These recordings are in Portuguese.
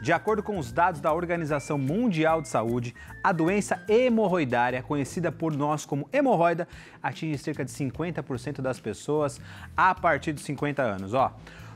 De acordo com os dados da Organização Mundial de Saúde, a doença hemorroidária, conhecida por nós como hemorroida, atinge cerca de 50% das pessoas a partir dos 50 anos. Ó,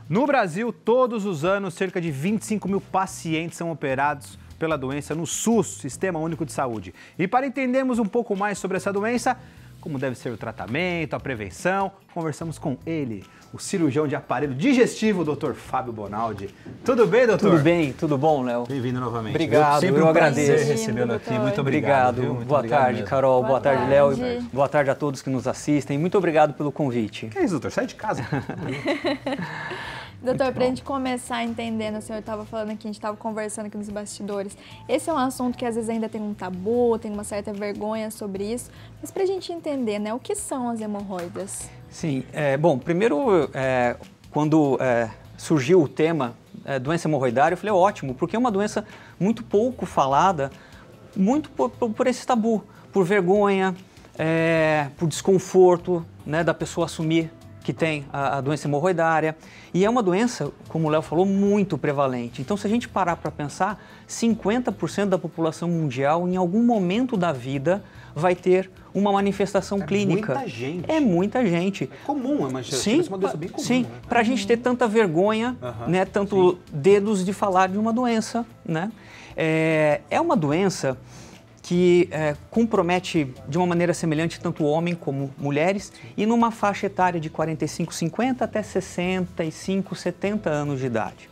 no Brasil, todos os anos, cerca de 25 mil pacientes são operados pela doença no SUS, Sistema Único de Saúde. E para entendermos um pouco mais sobre essa doença, como deve ser o tratamento, a prevenção. Conversamos com ele, o cirurgião de aparelho digestivo, Dr. Fábio Bonaldi. Tudo bem, doutor? Tudo bem, tudo bom, Léo? Bem-vindo novamente. Obrigado, Sempre eu um agradeço. recebê recebendo aqui. Muito obrigado. obrigado. Muito boa obrigado tarde, mesmo. Carol. Boa, boa tarde, Léo. Boa tarde a todos que nos assistem. Muito obrigado pelo convite. Que é isso, doutor? Sai de casa. Doutor, para a gente começar entendendo, né, o senhor estava falando aqui, a gente estava conversando aqui nos bastidores. Esse é um assunto que às vezes ainda tem um tabu, tem uma certa vergonha sobre isso. Mas para a gente entender, né, o que são as hemorroidas? Sim, é, bom, primeiro, é, quando é, surgiu o tema é, doença hemorroidária, eu falei, ótimo, porque é uma doença muito pouco falada, muito por, por esse tabu, por vergonha, é, por desconforto né, da pessoa assumir que tem a, a doença hemorroidária. E é uma doença, como o Léo falou, muito prevalente. Então, se a gente parar para pensar, 50% da população mundial, em algum momento da vida, vai ter uma manifestação é clínica. É muita gente. É muita gente. É comum, é uma, sim, uma doença bem comum. Sim, né? para a gente ter tanta vergonha, né, tanto sim. dedos de falar de uma doença. Né? É, é uma doença que é, compromete de uma maneira semelhante tanto homens como mulheres e numa faixa etária de 45, 50 até 65, 70 anos de idade.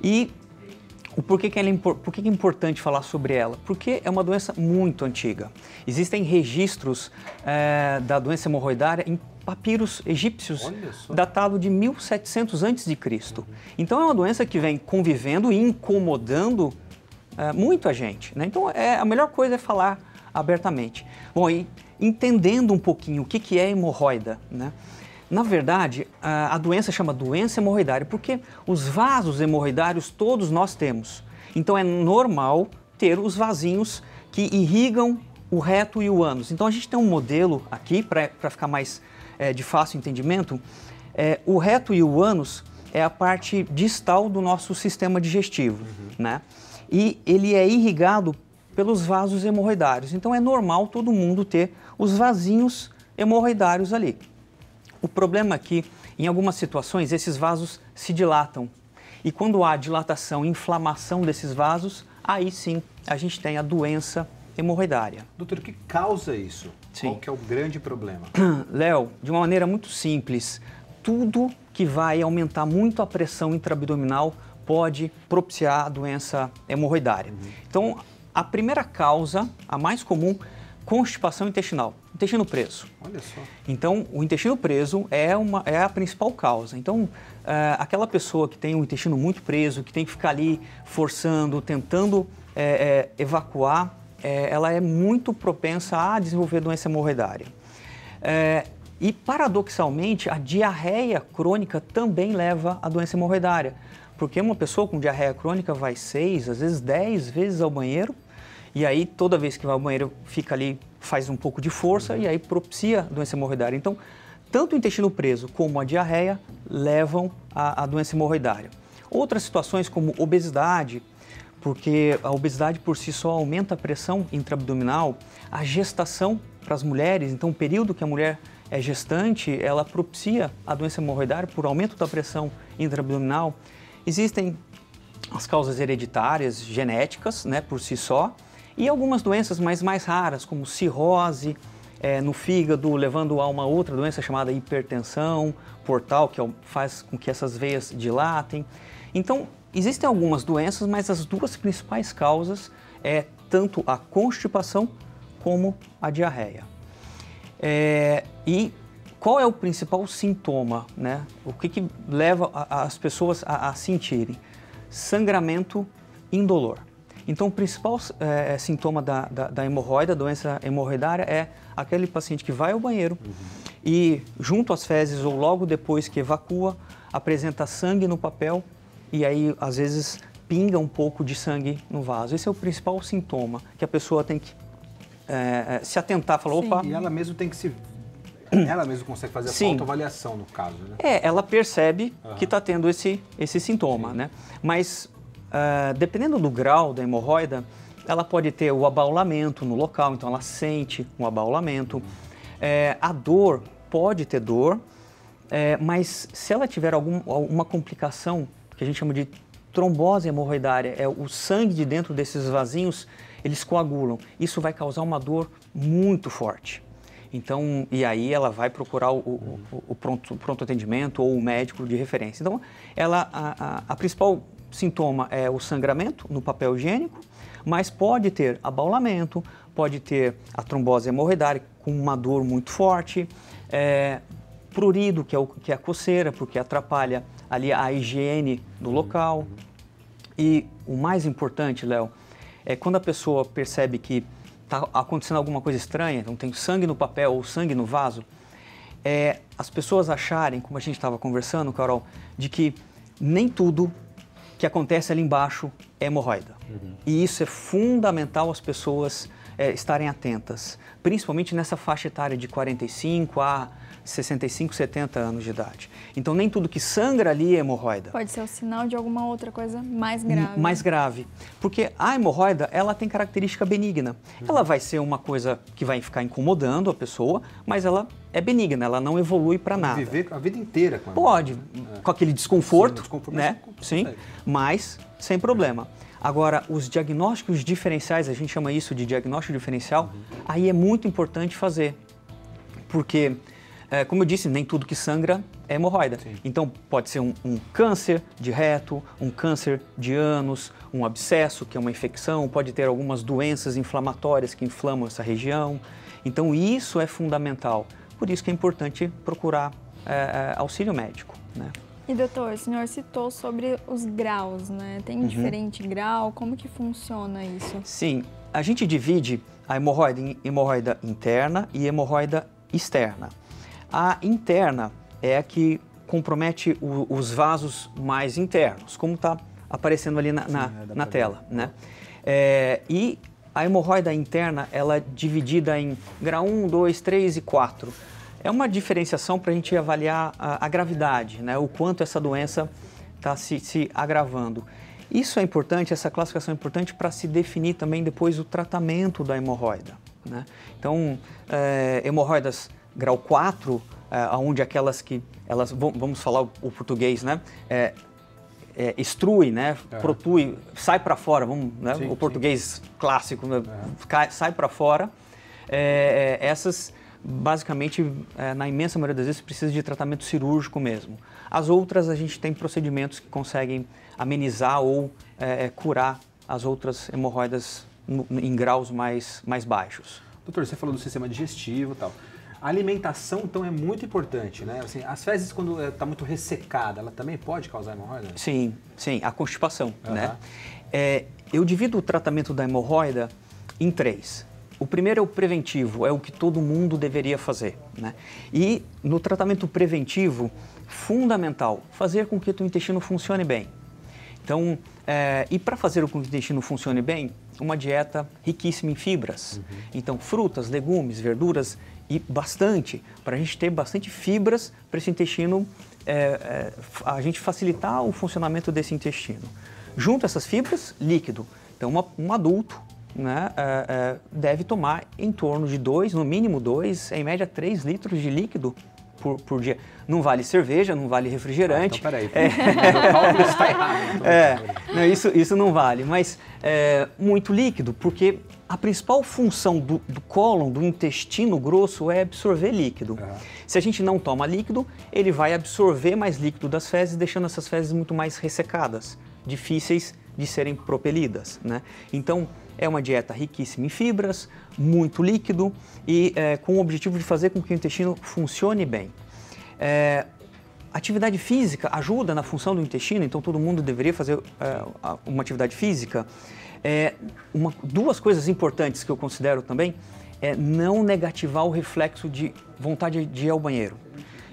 E o porquê que, ela, é por que é importante falar sobre ela? Porque é uma doença muito antiga. Existem registros é, da doença hemorroidária em papiros egípcios, datado de 1700 a.C. Então é uma doença que vem convivendo e incomodando é, muito a gente. Né? Então, é, a melhor coisa é falar abertamente. Bom, e entendendo um pouquinho o que, que é hemorroida, né? Na verdade, a, doença chama doença hemorroidária porque os vasos hemorroidários todos nós temos. Então, é normal ter os vasinhos que irrigam o reto e o ânus. Então, a gente tem um modelo aqui, para ficar mais é, de fácil entendimento. É, o reto e o ânus é a parte distal do nosso sistema digestivo, uhum. né? e ele é irrigado pelos vasos hemorroidários. Então é normal todo mundo ter os vasinhos hemorroidários ali. O problema é que, em algumas situações, esses vasos se dilatam. E quando há dilatação e inflamação desses vasos, aí sim a gente tem a doença hemorroidária. Doutor, o que causa isso? Sim. Qual que é o grande problema? Léo, de uma maneira muito simples, tudo que vai aumentar muito a pressão intraabdominal pode propiciar a doença hemorroidária. Então, a primeira causa, a mais comum, constipação intestinal, intestino preso. Olha só. Então, o intestino preso é, uma, é a principal causa. Então, é, aquela pessoa que tem o intestino muito preso, que tem que ficar ali forçando, tentando é, é, evacuar, ela é muito propensa a desenvolver doença hemorroidária. e, paradoxalmente, a diarreia crônica também leva à doença hemorroidária porque uma pessoa com diarreia crônica vai seis, às vezes dez vezes ao banheiro, e aí toda vez que vai ao banheiro fica ali, faz um pouco de força uhum. e aí propicia doença hemorroidária. Então, tanto o intestino preso como a diarreia levam à doença hemorroidária. Outras situações como obesidade, porque a obesidade por si só aumenta a pressão intraabdominal, a gestação para as mulheres, então o período que a mulher é gestante, ela propicia a doença hemorroidária por aumento da pressão intraabdominal. Existem as causas hereditárias, genéticas, né, por si só, e algumas doenças, mais raras, como cirrose, é, no fígado, levando a uma outra doença chamada hipertensão portal, que é faz com que essas veias dilatem. Então, existem algumas doenças, mas as duas principais causas é tanto a constipação como a diarreia. É, e qual é o principal sintoma, né? O que, que leva a, as pessoas a, a, sentirem? Sangramento indolor. Então, o principal é, é sintoma da, da, da hemorroida, doença hemorroidária, é aquele paciente que vai ao banheiro uhum. e, junto às fezes ou logo depois que evacua, apresenta sangue no papel e aí, às vezes, pinga um pouco de sangue no vaso. Esse é o principal sintoma que a pessoa tem que é, é se atentar, falar, Sim, opa... E ela mesmo tem que se Ela mesma consegue fazer Sim. a autoavaliação, no caso, né? É, ela percebe uhum. que está tendo esse, esse sintoma, Sim. né? Mas, uh, dependendo do grau da hemorroida, ela pode ter o abaulamento no local, então ela sente um abaulamento. Uhum. É, a dor, pode ter dor, é, mas se ela tiver algum, alguma complicação, que a gente chama de trombose hemorroidária, é o sangue de dentro desses vasinhos, eles coagulam. Isso vai causar uma dor muito forte. Então, e aí ela vai procurar o, o, o pronto, pronto atendimento ou o médico de referência. Então, ela, a, a, a principal sintoma é o sangramento no papel higiênico, mas pode ter abaulamento, pode ter a trombose hemorroidária com uma dor muito forte, é, prurido, que é, o, que é a coceira, porque atrapalha ali a higiene do local. E o mais importante, Léo, é quando a pessoa percebe que está acontecendo alguma coisa estranha, então tem sangue no papel ou sangue no vaso, é as pessoas acharem, como a gente estava conversando, Carol, de que nem tudo que acontece ali embaixo é hemorroida. Uhum. E isso é fundamental as pessoas é, estarem atentas, principalmente nessa faixa etária de 45 a 65, 70 anos de idade. Então, nem tudo que sangra ali é hemorroida. Pode ser o sinal de alguma outra coisa mais grave. Né? mais grave. Porque a hemorroida, ela tem característica benigna. Uhum. Ela vai ser uma coisa que vai ficar incomodando a pessoa, mas ela é benigna, ela não evolui para nada. Viver a vida inteira com ela. Pode, é. com aquele desconforto, Sim, desconforto né? Sim, mas sem problema. Agora, os diagnósticos diferenciais, a gente chama isso de diagnóstico diferencial, uhum. aí é muito importante fazer. Porque, é, como eu disse, nem tudo que sangra é hemorroida. Sim. Então, pode ser um, um, câncer de reto, um câncer de ânus, um abscesso, que é uma infecção, pode ter algumas doenças inflamatórias que inflamam essa região. Então, isso é fundamental. Por isso que é importante procurar é, auxílio médico. Né? E doutor, o senhor citou sobre os graus, né? Tem uhum. diferente grau? Como que funciona isso? Sim, a gente divide a hemorroida em hemorroida interna e hemorroida externa. A interna é a que compromete o, os vasos mais internos, como está aparecendo ali na, na, é na tela, né? É, e a hemorroida interna, ela é dividida em grau 1, 2, 3 e 4. É uma diferenciação para a gente avaliar a, a, gravidade, né? o quanto essa doença está se, se agravando. Isso é importante, essa classificação é importante para se definir também depois o tratamento da hemorroida. Né? Então, é, hemorroidas grau 4, é, onde aquelas que, elas vamos falar o, o português, né? É, é, extrui, né? É. Protui, sai para fora, vamos, né? sim, o português sim. clássico, né? É. sai para fora. É, essas basicamente, é, na imensa maioria das vezes, precisa de tratamento cirúrgico mesmo. As outras, a gente tem procedimentos que conseguem amenizar ou é, curar as outras hemorroidas no, em graus mais, mais baixos. Doutor, você falou do sistema digestivo e tal. A alimentação, então, é muito importante, né? Assim, as fezes, quando está muito ressecada, ela também pode causar hemorroida? Sim, sim, a constipação, uhum. né? É, eu divido o tratamento da hemorroida em três. O primeiro é o preventivo, é o que todo mundo deveria fazer. Né? E no tratamento preventivo, fundamental, fazer com que o teu intestino funcione bem. Então, é, e para fazer com que o intestino funcione bem, uma dieta riquíssima em fibras. Uhum. Então, frutas, legumes, verduras e bastante, para a gente ter bastante fibras para esse intestino, é, é, a gente facilitar o funcionamento desse intestino. Junto a essas fibras, líquido. Então, uma, um adulto né, uh, uh, deve tomar em torno de dois no mínimo dois em média três litros de líquido por, por, dia. Não vale cerveja, não vale refrigerante. Ah, então, peraí, é... Então, é, não, isso, isso não vale, mas é, muito líquido, porque a principal função do, do cólon, do intestino grosso, é absorver líquido. É. Se a gente não toma líquido, ele vai absorver mais líquido das fezes, deixando essas fezes muito mais ressecadas, difíceis de serem propelidas. Né? Então, é uma dieta riquíssima em fibras, muito líquido e é, com o objetivo de fazer com que o intestino funcione bem. É, atividade física ajuda na função do intestino, então todo mundo deveria fazer é, uma atividade física. É, uma, duas coisas importantes que eu considero também é não negativar o reflexo de vontade de ir ao banheiro.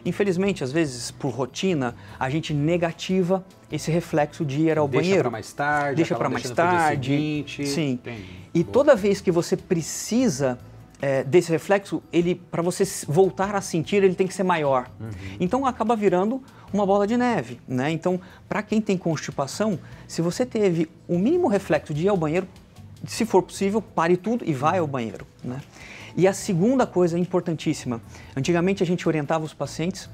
Infelizmente, às vezes, por rotina, a gente negativa esse reflexo de ir ao deixa banheiro. Deixa para mais tarde. Deixa para mais tarde. Seguinte. Sim. Entendi. E Boa. toda vez que você precisa é, desse reflexo, ele para você voltar a sentir, ele tem que ser maior. Uhum. Então, acaba virando uma bola de neve, né? Então, para quem tem constipação, se você teve o um mínimo reflexo de ir ao banheiro, se for possível, pare tudo e vá ao banheiro, né? E a segunda coisa importantíssima: antigamente a gente orientava os pacientes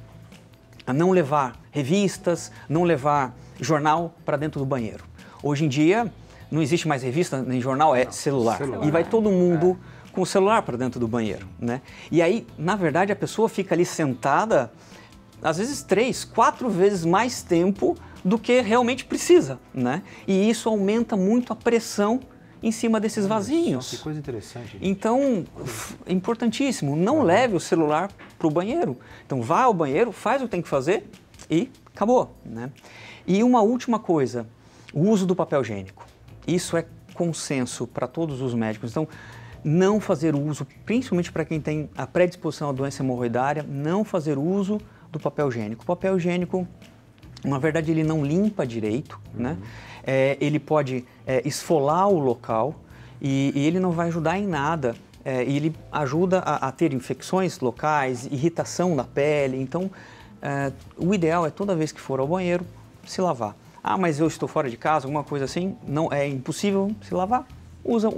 a não levar revistas, não levar jornal para dentro do banheiro. Hoje em dia, não existe mais revista nem jornal, é não, celular. celular. E vai todo mundo é. com o celular para dentro do banheiro, né? E aí, na verdade, a pessoa fica ali sentada, às vezes três, quatro vezes mais tempo do que realmente precisa, né? E isso aumenta muito a pressão em cima desses Olha, vasinhos. Que coisa interessante. Então, importantíssimo, não leve o celular para o banheiro. Então, vá ao banheiro, faz o que tem que fazer e acabou. Né? E uma última coisa, o uso do papel higiênico. Isso é consenso para todos os médicos. Então, não fazer uso, principalmente para quem tem a predisposição à doença hemorroidária, não fazer uso do papel higiênico. O papel higiênico, na verdade, ele não limpa direito, né? uhum. né? é, ele pode é, esfolar o local e, e, ele não vai ajudar em nada. É, ele ajuda a, a, ter infecções locais, irritação na pele. Então, é, o ideal é toda vez que for ao banheiro se lavar. Ah, mas eu estou fora de casa, alguma coisa assim, não é impossível se lavar. Usa,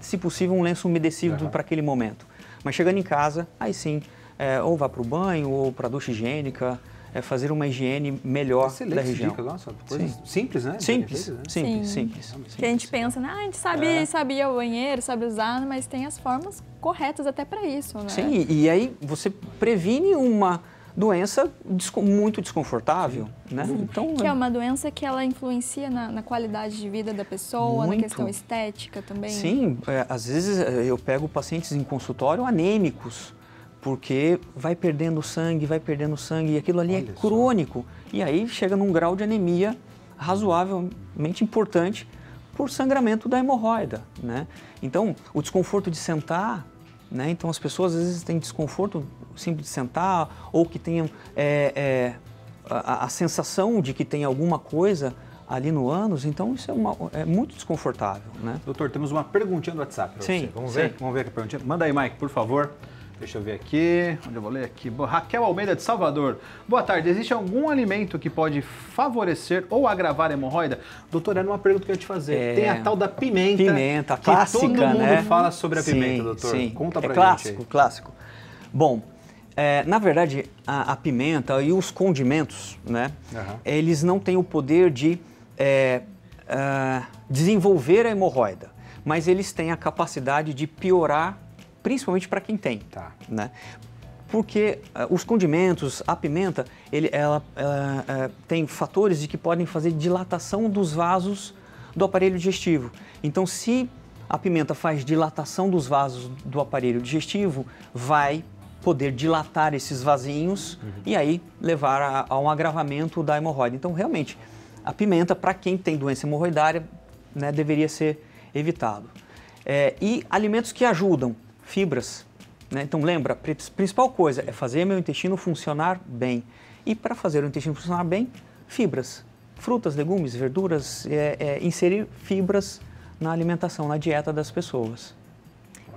se possível, um lenço umedecido uhum. para aquele momento. Mas chegando em casa, aí sim, é, ou vá para o banho ou para a ducha higiênica, é fazer uma higiene melhor Excelente da região. Dica, nossa, coisa Sim. simples, né? Simples, né? simples, Sim. simples, simples. Que a gente pensa, né? Ah, a gente sabe, é. sabe ir ao banheiro, sabe usar, mas tem as formas corretas até para isso, né? Sim, e aí você previne uma doença muito desconfortável, né? Então, que é, é uma doença que ela influencia na, na qualidade de vida da pessoa, muito. na questão estética também. Sim, é, às vezes é, eu pego pacientes em consultório anêmicos, porque vai perdendo sangue, vai perdendo sangue, e aquilo ali é Olha é crônico. Só. E aí chega num grau de anemia razoavelmente importante por sangramento da hemorroida, né? Então, o desconforto de sentar, né? Então, as pessoas às vezes têm desconforto simples de sentar ou que tenham é, é, a, a, sensação de que tem alguma coisa ali no ânus, então isso é, uma, é muito desconfortável, né? Doutor, temos uma perguntinha do WhatsApp para você. Vamos sim. ver? Vamos ver a perguntinha. Manda aí, Mike, por favor. Deixa eu ver aqui, onde eu vou ler aqui. Raquel Almeida de Salvador. Boa tarde. Existe algum alimento que pode favorecer ou agravar a hemorroida? Doutor, era uma pergunta que eu ia te fazer. É... Tem a tal da pimenta. Pimenta, que clássica, todo mundo né? fala sobre a sim, pimenta, doutor. Sim. Conta é pra é clássico, gente. Clássico, clássico. Bom, é, na verdade, a, a, pimenta e os condimentos, né? Uhum. Eles não têm o poder de é, uh, desenvolver a hemorroida, mas eles têm a capacidade de piorar principalmente para quem tem, tá. né? Porque uh, os condimentos, a pimenta, ele, ela uh, uh, tem fatores de que podem fazer dilatação dos vasos do aparelho digestivo. Então, se a pimenta faz dilatação dos vasos do aparelho digestivo, vai poder dilatar esses vasinhos uhum. e aí levar a, a um agravamento da hemorroida. Então, realmente, a pimenta, para quem tem doença hemorroidária, né, deveria ser evitado. É, e alimentos que ajudam fibras. Né? Então, lembra, principal coisa é fazer meu intestino funcionar bem. E para fazer o intestino funcionar bem, fibras. Frutas, legumes, verduras, é, é, inserir fibras na alimentação, na dieta das pessoas.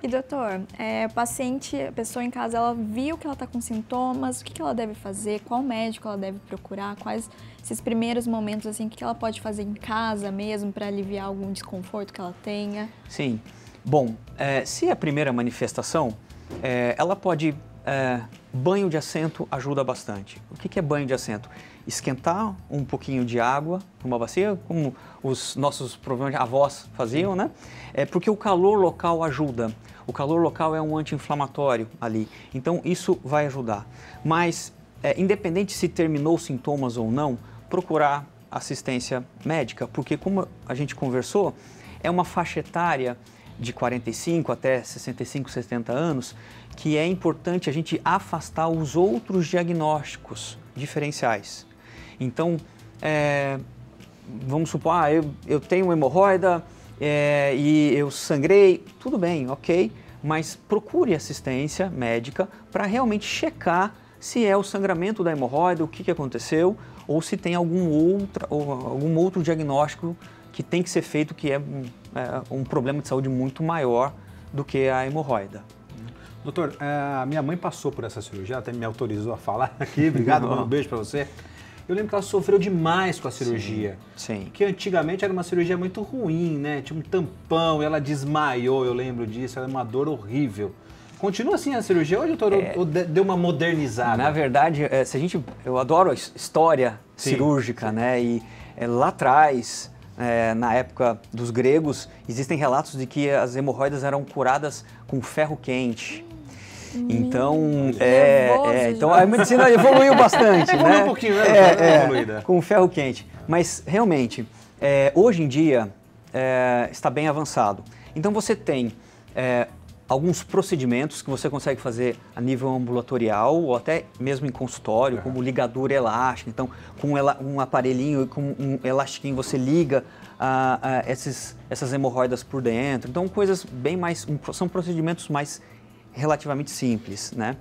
E doutor, é, paciente, a pessoa em casa, ela viu que ela está com sintomas, o que, que ela deve fazer, qual médico ela deve procurar, quais esses primeiros momentos assim, o que ela pode fazer em casa mesmo para aliviar algum desconforto que ela tenha? Sim, Bom, é, se é a primeira manifestação, é, ela pode. É, banho de assento ajuda bastante. O que é banho de assento? Esquentar um pouquinho de água numa bacia, como os nossos avós faziam, né? É porque o calor local ajuda. O calor local é um anti-inflamatório ali. Então isso vai ajudar. Mas, é, independente se terminou os sintomas ou não, procurar assistência médica, porque como a gente conversou, é uma faixa etária de 45 até 65, 70 anos, que é importante a gente afastar os outros diagnósticos diferenciais. Então, é, vamos supor, ah, eu, eu tenho hemorroida é, e eu sangrei, tudo bem, ok, mas procure assistência médica para realmente checar se é o sangramento da hemorroida, o que, que aconteceu, ou se tem algum, outro, ou algum outro diagnóstico que tem que ser feito, que é, é um problema de saúde muito maior do que a hemorroida. Doutor, é, a minha mãe passou por essa cirurgia, até me autorizou a falar aqui. Obrigado, um beijo para você. Eu lembro que ela sofreu demais com a cirurgia. Sim. sim. Que antigamente era uma cirurgia muito ruim, né? Tinha um tampão, ela desmaiou, eu lembro disso, era uma dor horrível. Continua assim a cirurgia hoje, doutor? É, ou deu uma modernizada? Na verdade, é, se a gente, eu adoro a história sim, cirúrgica, sim. né? E é, lá atrás, é, na época dos gregos, existem relatos de que as hemorroidas eram curadas com ferro quente. Hum, então, é, é, então a medicina evoluiu bastante, né? um pouquinho, né? É, tá é, com ferro quente. Mas realmente, é, hoje em dia é, está bem avançado. Então você tem é, alguns procedimentos que você consegue fazer a nível ambulatorial ou até mesmo em consultório, uhum. como ligadura elástica. Então, com um aparelhinho e com um elastiquinho você liga ah, ah, esses, essas hemorroidas por dentro. Então, coisas bem mais. são procedimentos mais relativamente simples, né?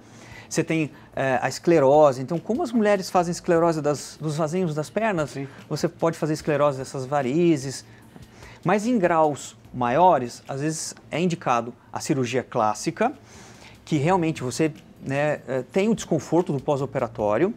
Você tem eh, a esclerose, então como as mulheres fazem esclerose das, dos vasinhos das pernas, Sim. você pode fazer esclerose dessas varizes. Mas em graus maiores, às vezes é indicado a cirurgia clássica, que realmente você né, eh, tem o desconforto do pós-operatório,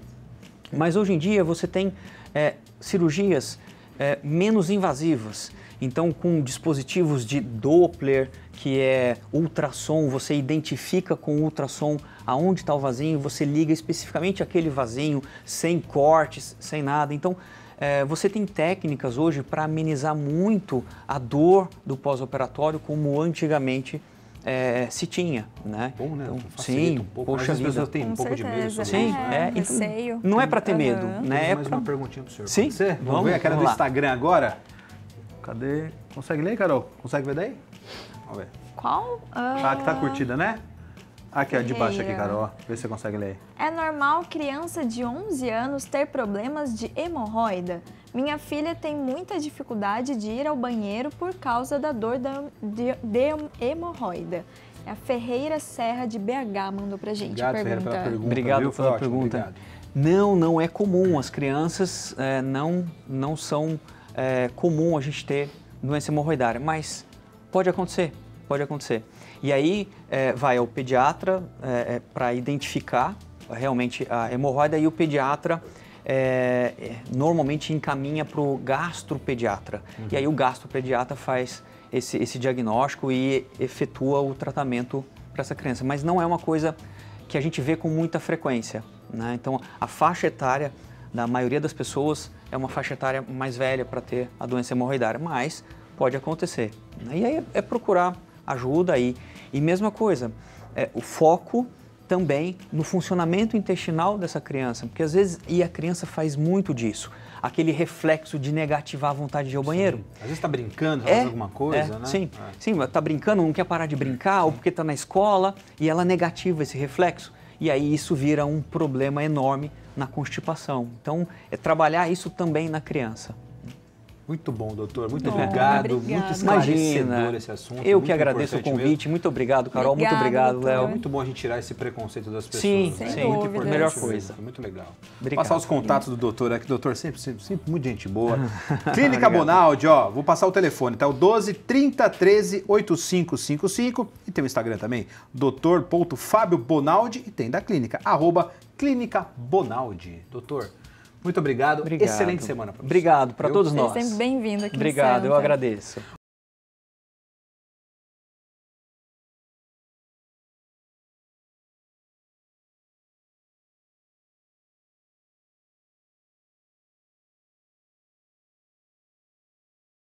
mas hoje em dia você tem é, cirurgias é, menos invasivas. Então, com dispositivos de Doppler, que é ultrassom, você identifica com ultrassom aonde está o vasinho, você liga especificamente aquele vasinho, sem cortes, sem nada. Então, eh, você tem técnicas hoje para amenizar muito a dor do pós-operatório, como antigamente é, se tinha, né? Bom, né? Então, sim, um pouco. Poxa vezes eu tenho um pouco certeza. de medo. Sobre sim, isso, né? então, não é para ter uhum. medo, né? É mais pra... uma perguntinha o senhor. Sim, vamos, vamos, ver aquela vamos do Instagram agora. Cadê? Consegue ler, Carol? Consegue ver daí? Vamos ver. Qual? Uh... Ah, que tá curtida, né? Aqui, ó, de baixo aqui, Carol. Vê se você consegue ler. É normal criança de 11 anos ter problemas de hemorroida? Minha filha tem muita dificuldade de ir ao banheiro por causa da dor da, de, de hemorroida. É a Ferreira Serra de BH mandou pra gente obrigado, a pergunta. Ferreira, pergunta. Obrigado viu? pela Foi pergunta. obrigado. Não, não é comum. As crianças é, não, não são é, comum a gente ter doença hemorroidária, mas pode acontecer pode acontecer. E aí é, vai ao pediatra é, é para identificar realmente a hemorroida e o pediatra é, normalmente encaminha para o gastropediatra. Uhum. E aí o uhum. gastropediatra faz esse, esse diagnóstico e efetua o tratamento para essa criança. Mas não é uma coisa que a gente vê com muita frequência. Né? Então a faixa etária da maioria das pessoas é uma faixa etária mais velha para ter a doença hemorroidária, mas pode acontecer. Né? E aí é, é procurar ajuda aí. E mesma coisa, é, o foco também no funcionamento intestinal dessa criança, porque às vezes, e a criança faz muito disso, aquele reflexo de negativar a vontade de ir ao banheiro. Sim. Às vezes está brincando, faz é, alguma coisa, é, né? Sim, é. sim, está brincando, não quer parar de brincar, ou porque está na escola, e ela negativa esse reflexo, e aí isso vira um problema enorme na constipação. Então, é trabalhar isso também na criança. Muito bom, doutor. Muito obrigado. obrigada. Muito esclarecedor Imagina, esse assunto. Eu que agradeço o convite. Muito obrigado, Carol. muito obrigado, Léo. É muito bom a gente tirar esse preconceito das pessoas. Sim, né? sem a Melhor coisa. Muito legal. Obrigado. Passar os contatos do doutor aqui. Doutor, sempre, sempre, sempre muito gente boa. Clínica Bonaldi, ó. Vou passar o telefone, tá? O 12 30 13 8555. E tem o Instagram também, doutor.fábiobonaldi. Bonaldi. E tem da clínica, arroba Clínica Bonaldi. Doutor, muito obrigado. obrigado. Excelente semana para você. Obrigado para todos nós. É sempre bem-vindo aqui Obrigado, eu tá? agradeço.